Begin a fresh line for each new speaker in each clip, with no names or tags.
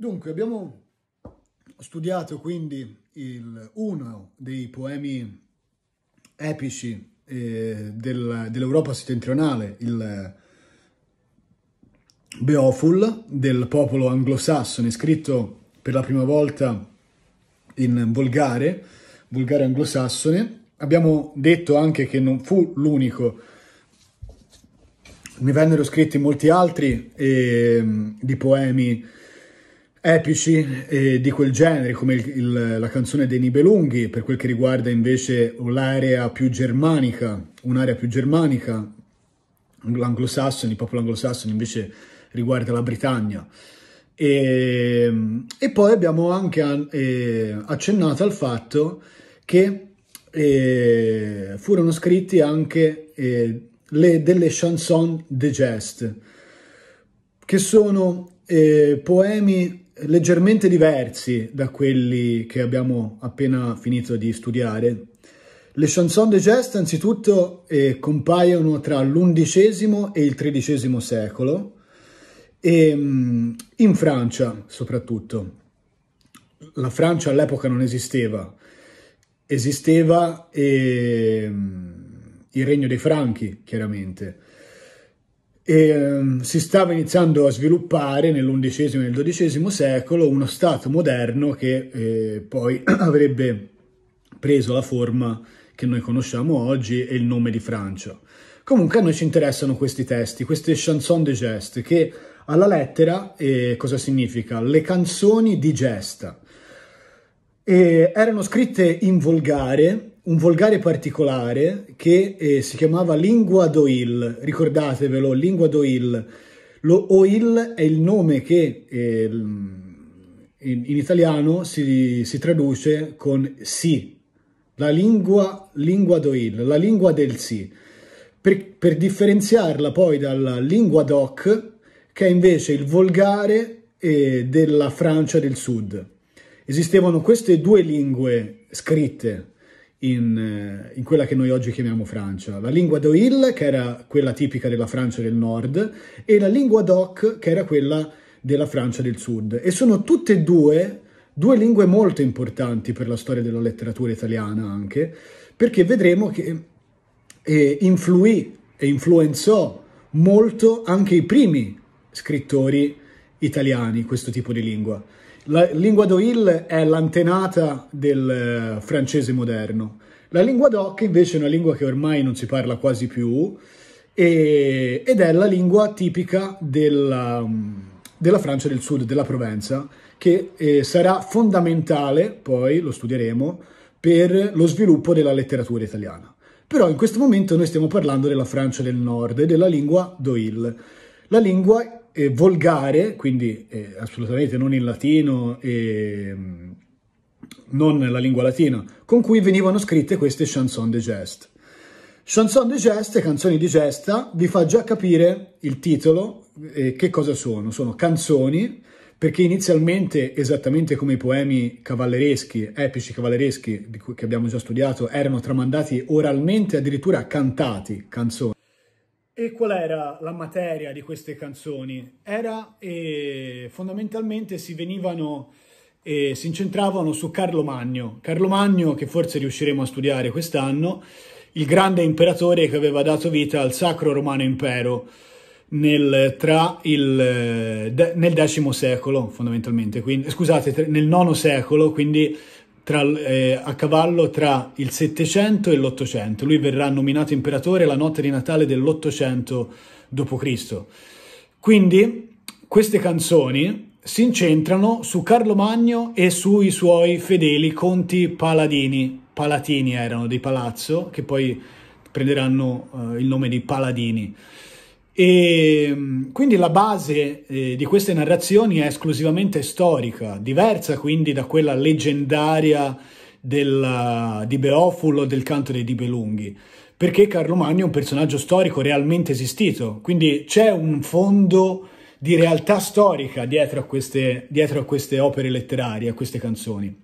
Dunque, abbiamo studiato quindi il, uno dei poemi epici eh, del, dell'Europa settentrionale, il Beoful del popolo anglosassone, scritto per la prima volta in volgare, volgare anglosassone. Abbiamo detto anche che non fu l'unico, ne vennero scritti molti altri eh, di poemi epici eh, di quel genere, come il, il, la canzone dei Nibelunghi, per quel che riguarda invece l'area più germanica, un'area più germanica, l'anglosassone, il popolo anglosassone invece riguarda la Britannia. E, e poi abbiamo anche eh, accennato al fatto che eh, furono scritti anche eh, le, delle chanson de geste, che sono eh, poemi leggermente diversi da quelli che abbiamo appena finito di studiare. Le chanson de geste anzitutto eh, compaiono tra l'undicesimo e il tredicesimo secolo, e, mm, in Francia soprattutto. La Francia all'epoca non esisteva, esisteva eh, il regno dei Franchi chiaramente, e, um, si stava iniziando a sviluppare nell'undicesimo e nel dodicesimo secolo uno Stato moderno che eh, poi avrebbe preso la forma che noi conosciamo oggi e il nome di Francia. Comunque a noi ci interessano questi testi, queste chanson de geste, che alla lettera eh, cosa significa? Le canzoni di gesta. E eh, erano scritte in volgare un volgare particolare che eh, si chiamava lingua d'Oil, ricordatevelo, lingua d'Oil. Lo Oil è il nome che eh, in, in, italiano si, si, traduce con sì, la lingua, lingua d'Oil, la lingua del sì. Per, per differenziarla poi dalla lingua doc, che è invece il volgare eh, della Francia del Sud. Esistevano queste due lingue scritte, in, eh, in, quella che noi oggi chiamiamo Francia. La lingua d'Oil, che era quella tipica della Francia del nord, e la lingua d'Oc, che era quella della Francia del sud. E sono tutte e due due lingue molto importanti per la storia della letteratura italiana anche, perché vedremo che eh, influì e influenzò molto anche i primi scrittori italiani questo tipo di lingua. La lingua d'Oil è l'antenata del eh, francese moderno. La lingua d'Oc invece è una lingua che ormai non si parla quasi più e, ed è la lingua tipica della, mm, della, Francia del Sud, della Provenza, che eh, sarà fondamentale, poi lo studieremo, per lo sviluppo della letteratura italiana. Però in questo momento noi stiamo parlando della Francia del Nord e della lingua d'Oil, la lingua eh, volgare, quindi eh, assolutamente non in latino e non nella lingua latina, con cui venivano scritte queste chanson de geste. Chanson de geste, canzoni di gesta, vi fa già capire il titolo e che cosa sono. Sono canzoni, perché inizialmente, esattamente come i poemi cavallereschi, epici cavallereschi, che abbiamo già studiato, erano tramandati oralmente, addirittura cantati, canzoni. E qual era la materia di queste canzoni? Era eh, fondamentalmente si venivano e eh, si incentravano su Carlo Magno, Carlo Magno che forse riusciremo a studiare quest'anno, il grande imperatore che aveva dato vita al Sacro Romano Impero nel, il, eh, de, nel X secolo fondamentalmente, quindi, scusate, nel IX secolo, quindi tra, eh, a cavallo tra il 700 e l'800. Lui verrà nominato imperatore la notte di Natale dell'800 d.C. Quindi queste canzoni si incentrano su Carlo Magno e sui suoi fedeli conti paladini. Palatini erano di palazzo, che poi prenderanno eh, il nome di paladini. E mm, quindi la base eh, di queste narrazioni è esclusivamente storica, diversa quindi da quella leggendaria del, eh, di Beofullo del canto dei Dibelunghi, perché Carlo Magno è un personaggio storico realmente esistito, quindi c'è un fondo di realtà storica dietro a queste, dietro a queste opere letterarie, a queste canzoni.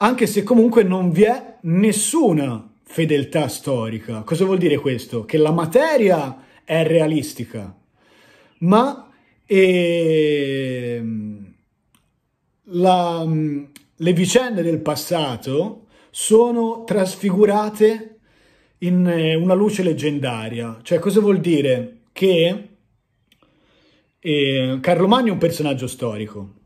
Anche se comunque non vi è nessuna fedeltà storica. Cosa vuol dire questo? Che la materia è realistica, ma eh, la, mm, le vicende del passato sono trasfigurate in eh, una luce leggendaria. Cioè, cosa vuol dire? Che eh, Carlo Magno è un personaggio storico,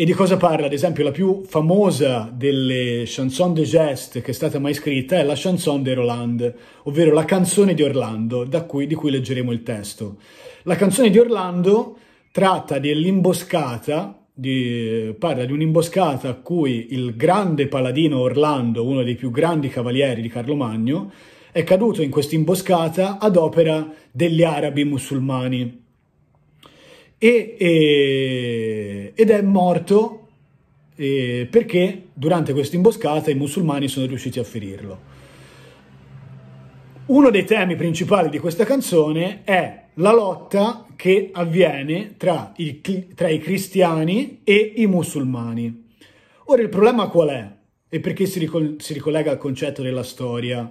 e di cosa parla? Ad esempio, la più famosa delle chanson de geste che è stata mai scritta è la chanson de Roland, ovvero la canzone di Orlando, cui, di cui leggeremo il testo. La canzone di Orlando tratta dell'imboscata, di, parla di un'imboscata a cui il grande paladino Orlando, uno dei più grandi cavalieri di Carlo Magno, è caduto in questa imboscata ad opera degli arabi musulmani e, e, ed è morto eh, perché durante questa imboscata i musulmani sono riusciti a ferirlo. Uno dei temi principali di questa canzone è la lotta che avviene tra, il, tra i cristiani e i musulmani. Ora il problema qual è? E perché si, ricol si ricollega al concetto della storia?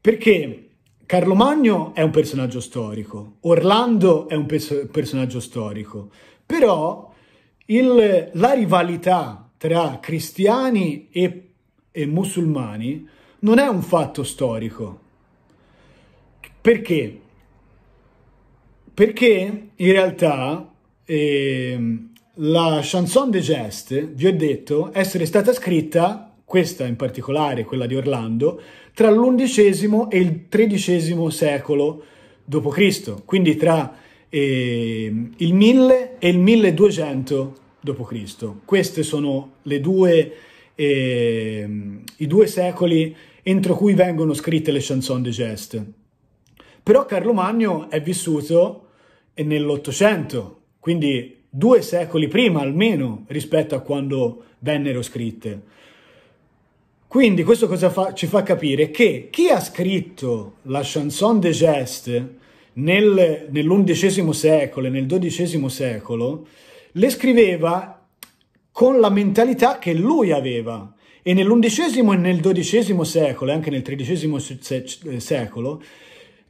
Perché Carlo Magno è un personaggio storico, Orlando è un perso- personaggio storico, però il, la rivalità tra cristiani e, e musulmani non è un fatto storico. Perché? Perché in realtà eh, la chanson de geste, vi ho detto, essere stata scritta questa in particolare, quella di Orlando, tra l'undicesimo e il tredicesimo secolo d.C., quindi tra eh, il 1000 e il 1200 d.C. Questi sono due, eh, i due secoli entro cui vengono scritte le chanson de geste. Però Carlo Magno è vissuto eh, nell'Ottocento, quindi due secoli prima almeno rispetto a quando vennero scritte. Quindi questo cosa fa, ci fa capire? Che chi ha scritto la chanson de geste nel, nell'undicesimo secolo e nel dodicesimo secolo le scriveva con la mentalità che lui aveva. E nell'undicesimo e nel dodicesimo secolo, e anche nel tredicesimo eh, secolo,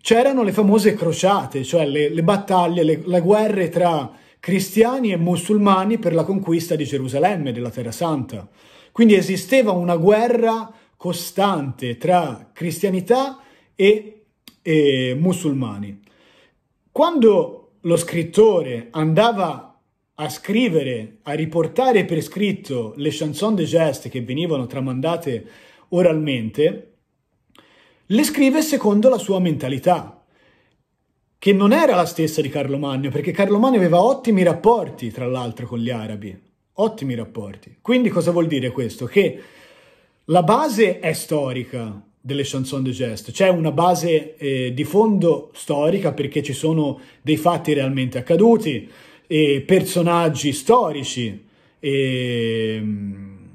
c'erano le famose crociate, cioè le, le battaglie, le, le guerre tra cristiani e musulmani per la conquista di Gerusalemme, della Terra Santa. Quindi esisteva una guerra costante tra cristianità e, e musulmani. Quando lo scrittore andava a scrivere, a riportare per scritto le chanson de geste che venivano tramandate oralmente, le scrive secondo la sua mentalità, che non era la stessa di Carlo Magno, perché Carlo Magno aveva ottimi rapporti, tra l'altro, con gli arabi ottimi rapporti. Quindi cosa vuol dire questo? Che la base è storica delle chanson de geste, c'è una base eh, di fondo storica perché ci sono dei fatti realmente accaduti, eh, personaggi storici. Eh,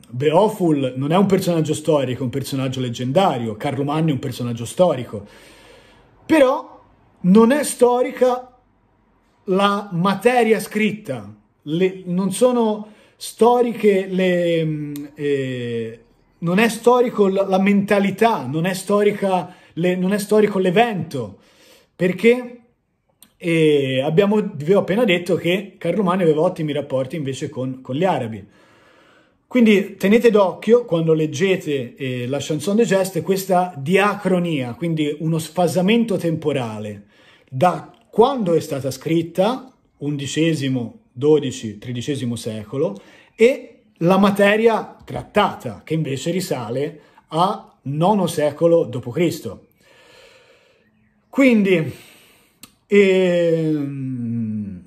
Beoful non è un personaggio storico, è un personaggio leggendario, Carlo Magno è un personaggio storico, però non è storica la materia scritta, le, non sono storiche le, mm, eh, non è storico la mentalità, non è, storica le, non è storico l'evento, perché eh, abbiamo, vi ho appena detto che Carlo Magno aveva ottimi rapporti invece con, con gli arabi. Quindi tenete d'occhio quando leggete eh, la chanson de geste questa diacronia, quindi uno sfasamento temporale da quando è stata scritta, undicesimo XII-XIII secolo, e la materia trattata, che invece risale a IX secolo d.C. Quindi, ehm,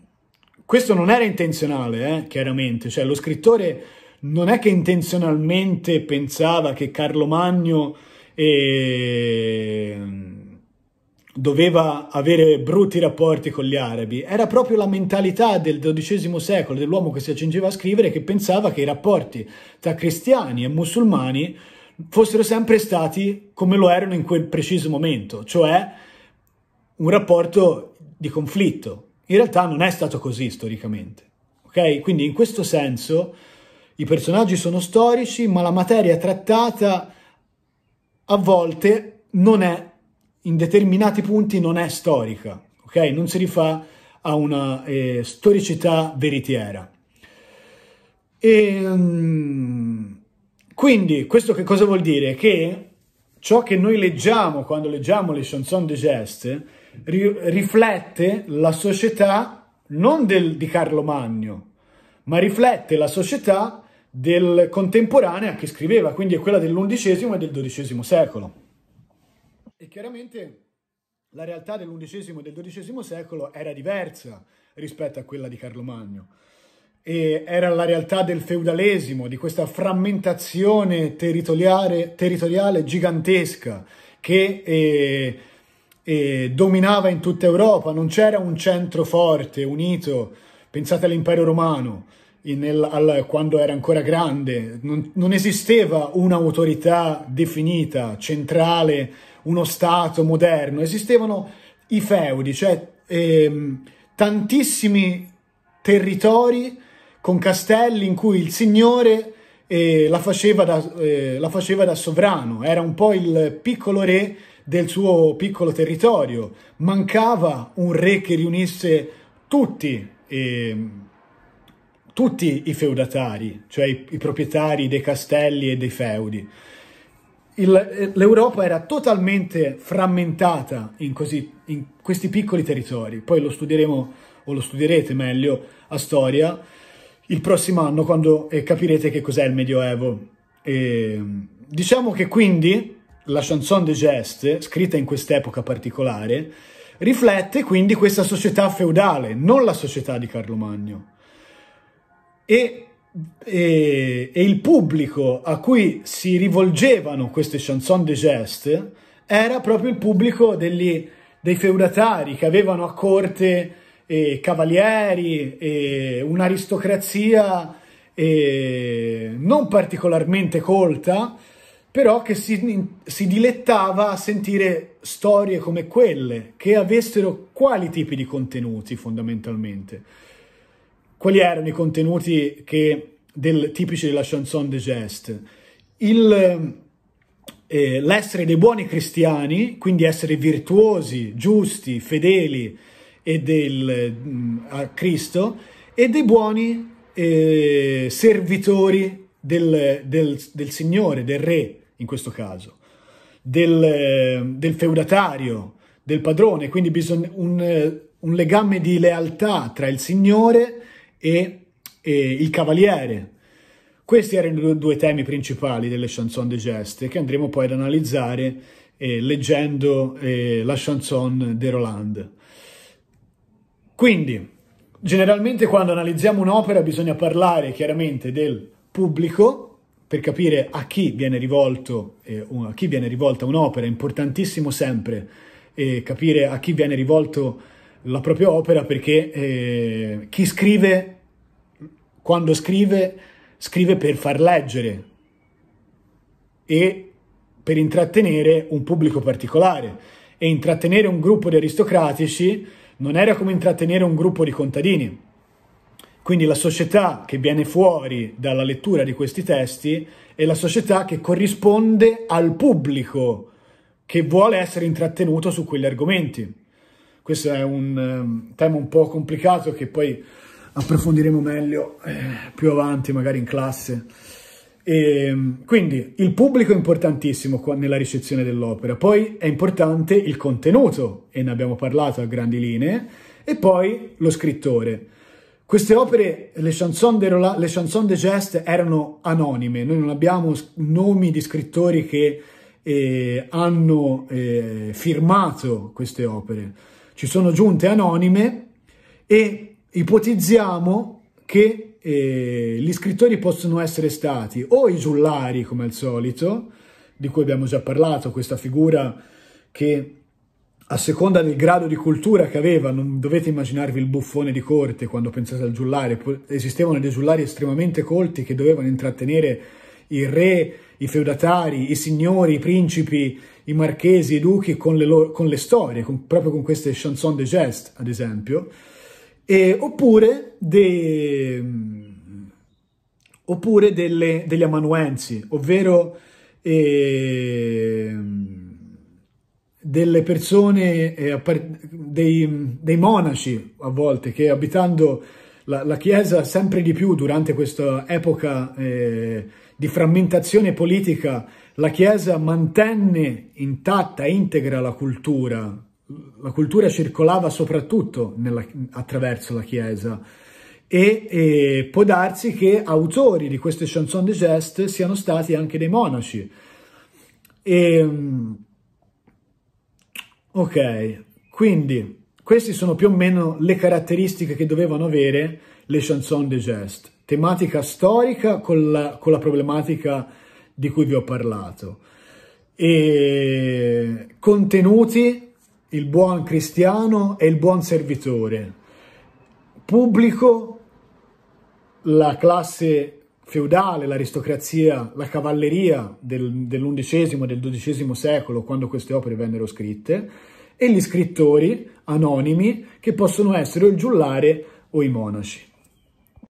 questo non era intenzionale, eh, chiaramente, cioè lo scrittore non è che intenzionalmente pensava che Carlo Magno... Ehm, doveva avere brutti rapporti con gli arabi, era proprio la mentalità del XII secolo, dell'uomo che si accingeva a scrivere, che pensava che i rapporti tra cristiani e musulmani fossero sempre stati come lo erano in quel preciso momento, cioè un rapporto di conflitto. In realtà non è stato così storicamente. Okay? Quindi in questo senso i personaggi sono storici, ma la materia trattata a volte non è in determinati punti non è storica, ok? Non si rifà a una eh, storicità veritiera. E, mm, quindi questo che cosa vuol dire? Che ciò che noi leggiamo quando leggiamo le chanson de geste ri- riflette la società non del, di Carlo Magno, ma riflette la società del contemporanea che scriveva, quindi è quella dell'undicesimo e del dodicesimo secolo. E chiaramente la realtà dell'undicesimo e del dodicesimo secolo era diversa rispetto a quella di Carlo Magno. E era la realtà del feudalesimo, di questa frammentazione territoriale, territoriale gigantesca che eh, eh, dominava in tutta Europa. Non c'era un centro forte, unito. Pensate all'impero romano, nel, al, quando era ancora grande. Non, non esisteva un'autorità definita, centrale, uno Stato moderno, esistevano i feudi, cioè ehm, tantissimi territori con castelli in cui il signore eh, la, faceva da, eh, la faceva da sovrano, era un po' il piccolo re del suo piccolo territorio, mancava un re che riunisse tutti, eh, tutti i feudatari, cioè i, i proprietari dei castelli e dei feudi l'Europa era totalmente frammentata in, così, in, questi piccoli territori. Poi lo studieremo, o lo studierete meglio, a storia il prossimo anno quando eh, capirete che cos'è il Medioevo. E, ehm, diciamo che quindi la chanson de geste, scritta in quest'epoca particolare, riflette quindi questa società feudale, non la società di Carlo Magno. E e, e, il pubblico a cui si rivolgevano queste chanson de geste era proprio il pubblico degli, dei feudatari che avevano a corte eh, cavalieri eh, un'aristocrazia eh, non particolarmente colta, però che si, si dilettava a sentire storie come quelle, che avessero quali tipi di contenuti fondamentalmente quali erano i contenuti che, del, tipici della chanson de geste? Il, eh, l'essere dei buoni cristiani, quindi essere virtuosi, giusti, fedeli del, mh, mm, a Cristo, e dei buoni eh, servitori del, del, del, Signore, del Re in questo caso, del, del feudatario, del padrone, quindi bisogna un, un legame di lealtà tra il Signore e e, e Il Cavaliere. Questi erano i due temi principali delle chanson de geste che andremo poi ad analizzare eh, leggendo eh, la chanson de Roland. Quindi, generalmente quando analizziamo un'opera bisogna parlare chiaramente del pubblico per capire a chi viene, rivolto, eh, a chi viene rivolta un'opera, è importantissimo sempre eh, capire a chi viene rivolto un'opera la propria opera perché eh, chi scrive, quando scrive, scrive per far leggere e per intrattenere un pubblico particolare. E intrattenere un gruppo di aristocratici non era come intrattenere un gruppo di contadini. Quindi la società che viene fuori dalla lettura di questi testi è la società che corrisponde al pubblico che vuole essere intrattenuto su quegli argomenti. Questo è un ehm, tema un po' complicato che poi approfondiremo meglio eh, più avanti, magari in classe. E, ehm, quindi il pubblico è importantissimo nella ricezione dell'opera, poi è importante il contenuto, e ne abbiamo parlato a grandi linee, e poi lo scrittore. Queste opere, le chanson de, Rola, le chanson de geste, erano anonime, noi non abbiamo nomi di scrittori che eh, hanno eh, firmato queste opere ci sono giunte anonime e ipotizziamo che eh, gli scrittori possono essere stati o i giullari, come al solito, di cui abbiamo già parlato, questa figura che a seconda del grado di cultura che aveva, non dovete immaginarvi il buffone di corte quando pensate al giullare, esistevano dei giullari estremamente colti che dovevano intrattenere il re i feudatari, i signori, i principi, i marchesi, i duchi con le, loro, con le storie, con, proprio con queste chanson de geste, ad esempio, e, oppure, de, mm, oppure delle, degli amanuensi, ovvero eh, delle persone, eh, dei, dei monaci a volte che abitando la, la Chiesa sempre di più durante questa epoca eh, di frammentazione politica, la Chiesa mantenne intatta, integra la cultura. La cultura circolava soprattutto nella, attraverso la Chiesa e, e può darsi che autori di queste chanson de geste siano stati anche dei monaci. E, ehm, ok, quindi queste sono più o meno le caratteristiche che dovevano avere le chanson de geste, tematica storica con la, con la problematica di cui vi ho parlato. E contenuti, il buon cristiano e il buon servitore. Pubblico, la classe feudale, l'aristocrazia, la cavalleria del, dell'undicesimo, del dodicesimo secolo, quando queste opere vennero scritte, e gli scrittori anonimi che possono essere il giullare o i monaci.